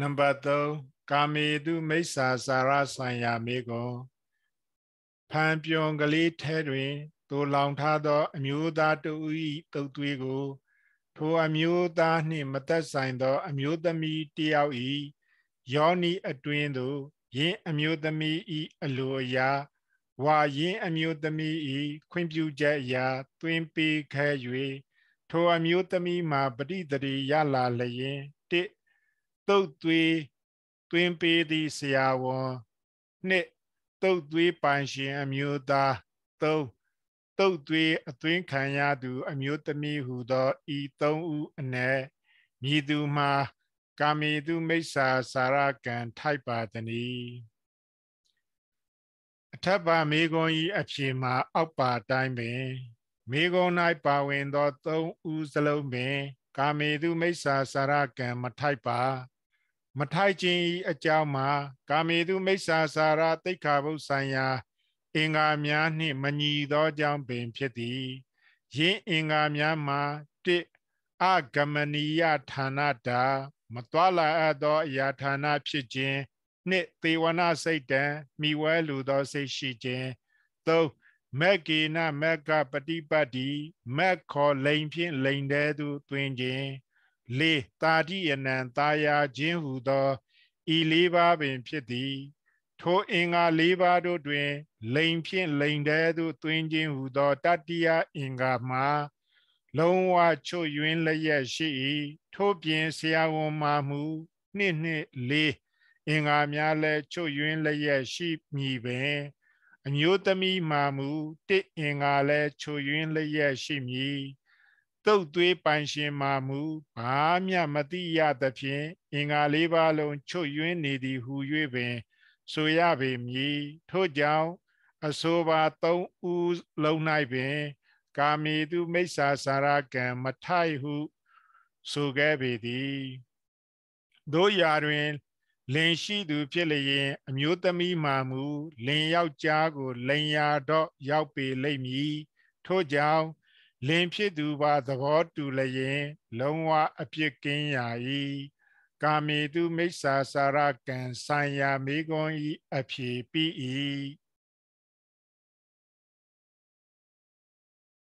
နံပါတ်3ကာမေတုမိစ္ဆာစာရဆိုင်ရာမေကိုဖန်ပြွန်ကလေးထဲတွင်သိုလောင်ထားသော အမျိုးသားတူ၏တုတ်သွေးကို ထိုအမျိုးသားနှင့်မသက်ဆိုင်သော အမျိုးသမီးတယောက်၏ယောနီအတွင်သို့ယင်းအမျိုးသမီး၏အလိုအရာဝါယင်းအမျိုးသမီး၏ခွင့်ပြုချက်အရာတွင်ပေးခဲ့၍ထိုအမျိုးသမီးမှာပဋိသတိရလာလျင်တစ်တုတ်သွေးတွင်ပေးသည့်ဆရာဝန်နှစ်တုတ်သွေးပိုင်ရှင်အမျိုးသားသုံးတုတ်သွေးအသွင်းခံရသူအမျိုးသမီးဟုသောဤသုံးဦးအနက်မြည်သူမှာကာမေသူမိစ္ဆာစာရကံထိုက်ပါသည်အထပ်ပါမေဂွန်ဤအဖြေမှာအောက်ပါတိုင်းပင် မေဂွန်၌ပါဝင်သောသုံးဦးစလုံးပင် ကာမေသူမိစ္ဆာစာရကံမထိုက်ပါမထိုက်ခြင်းအကြောင်းမှာ ကာမေတုမိစ္ဆာစာရာတိခါဘုဆိုင်ရာအင်္ဂါများနှင့်မညီသောကြောင့်ပင်ဖြစ်သည်ယင်းအင်္ဂါများမှာတိအဂမနီယဌာနတာမသွာလာအပ်သောအရာဌာနဖြစ်ခြင်းနှစ်သေဝနာစိတ်တံမိဝဲလူသောစိတ်ရှိခြင်းသုံးမက္ကိနမက္ကပฏิပတ်တိမက္ခောလိန်ဖြင့်လိန်တဲ့သူတွင်ခြင်းလေတာတိယနံတာယာခြင်းဟူသောဤလေးပါးပင်ဖြစ်သည်ထိုအင်္ဂါလေးပါးတို့တွင်လိန်ဖြင့်လိန်တဲသို့တွင်ခြင်းဟူသောတတိယအင်္ဂါမှာလုံးဝချွတ်ယွင်းလျက်ရှိ၏ထို့ပြင်ဆရာဝန်မှမူနှစ်နှစ်လေးအင်္ဂါများလည်းချွတ်ယွင်းလျက်ရှိမည်ပင်အမျိုးသမီးမှမူတစ်အင်္ဂါလည်းချွတ်ယွင်းလျက်ရှိမည်တုတ်သွေးပိုင်ရှင်မာမူဘာမျှမတိရသဖြင့်အင်္ဂါလေးပါးလုံးချွတ်ယွင်းနေသည်ဟူ၍ပင် ဆိုရပေမည်ထို့ကြောင့်အဆိုပါသုံးဦးလုံး၌ပင် ကာမေတုမိစ္ဆာစာရကံမထိုက်ဟုဆိုခဲ့ပေသည်တို့ရာတွင် လင်ရှိသူဖြစ်လျင် အမျိုးသမီးမာမူလင်ယောက်ျားကိုလင်ယာတော့ရောက်ပေလိမ့်မည်ထို့ကြောင့်လင်ဖြစ်သူပါသဘောတူလျင်လုံးဝအပြစ်ကင်းရာ၏ကာမေတုမိစ္ဆာစာရကံဆံယာမေကွန်ဤအဖြေပြီး၏